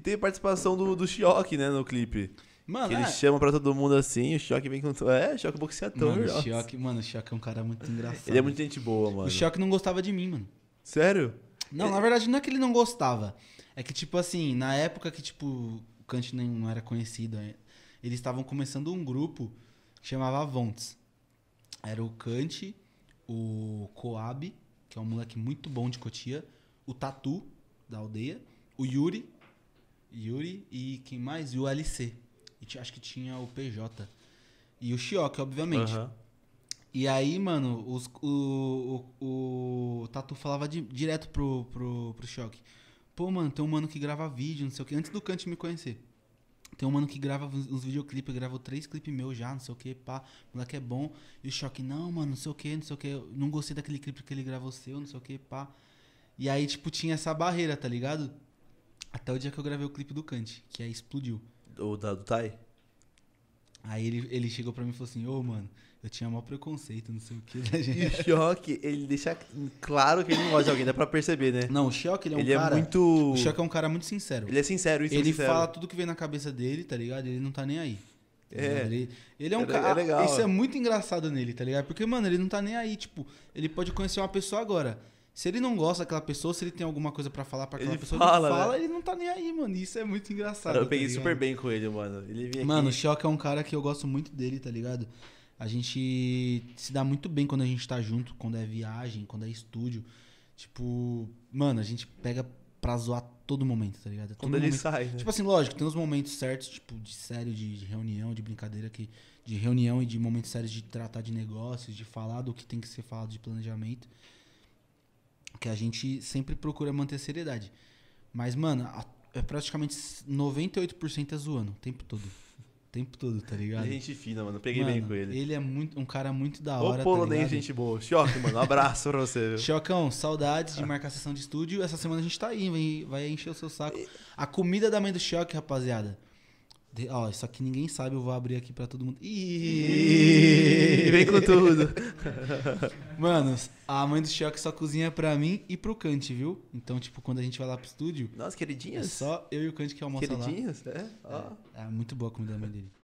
E teve participação do, do Chioque, né, no clipe. Mano, que ele é. chama pra todo mundo assim, o Chioque vem com. É, Choque é boxeador. Mano, o Choque, mano, o Choque é um cara muito engraçado. Ele é muito gente boa, mano. O Choque não gostava de mim, mano. Sério? Não, é na verdade não é que ele não gostava. É que, tipo assim, na época que, tipo, o Kant não era conhecido, eles estavam começando um grupo que chamava Vontes. Era o Kant, o Coab, que é um moleque muito bom de Cotia, o Tatu, da aldeia, o Yuri, Yuri e quem mais? E o LC. E acho que tinha o PJ. E o Shioki, obviamente. Uhum. E aí, mano, os, o, o, o, Tatu falava de, direto pro, pro, pro Shioki. Pô, mano, tem um mano que grava vídeo, não sei o que. Antes do Kant me conhecer. Tem um mano que grava uns videoclipes, gravou três clipes meus já, não sei o que, pá, o moleque é bom. E o choque, não, mano, não sei o que, não sei o que, não gostei daquele clipe que ele gravou seu, não sei o que, pá. E aí, tipo, tinha essa barreira, tá ligado? Até o dia que eu gravei o clipe do Kant, que aí explodiu. O da, do Tai? Aí ele, ele chegou pra mim e falou assim, ô oh, mano, eu tinha maior preconceito, não sei o que da né, gente. E o Choque, ele deixa claro que ele não gosta de alguém, dá pra perceber, né? Não, o Choque, ele é um é cara... muito... O Choque é um cara muito sincero. Ele é sincero, isso é Ele é sincero. fala tudo que vem na cabeça dele, tá ligado? Ele não tá nem aí. É. Ele, ele é um é, cara. É legal, isso é muito engraçado nele, tá ligado? Porque, mano, ele não tá nem aí. Tipo, ele pode conhecer uma pessoa agora. Se ele não gosta daquela pessoa, se ele tem alguma coisa para falar para aquela ele pessoa, fala, ele fala, né? ele não tá nem aí, mano. Isso é muito engraçado. Cara, eu tá peguei tá super bem com ele, mano. Ele vinha mano, aqui... o Shock é um cara que eu gosto muito dele, tá ligado? A gente se dá muito bem quando a gente tá junto, quando é viagem, quando é estúdio. Tipo, mano, a gente pega pra zoar todo momento, tá ligado? Todo quando ele sai. Né? Tipo assim, lógico, tem os momentos certos, tipo, de sério, de, de reunião, de brincadeira, que, de reunião e de momentos sérios de tratar de negócios, de falar do que tem que ser falado de planejamento que a gente sempre procura manter a seriedade. Mas, mano, a, é praticamente 98% é zoando o tempo todo. O tempo todo, tá ligado? Ele gente fina, mano. Peguei mano, bem com ele. Ele é muito, um cara muito da hora. O polonês, tá gente boa. Choque, mano. Um abraço pra você. Chocão, saudades de marcar sessão de estúdio. Essa semana a gente tá aí, vai, vai encher o seu saco. A comida da mãe do Choque, rapaziada. De, ó, isso aqui ninguém sabe, eu vou abrir aqui para todo mundo. Iiii, vem com tudo. mano a mãe do Choque só cozinha para mim e pro Cante, viu? Então, tipo, quando a gente vai lá pro estúdio. Nossa, queridinhas? É só eu e o Cante que almoça queridinhas? lá. Queridinhas? É? Ó. É, é muito boa a comida da mãe dele.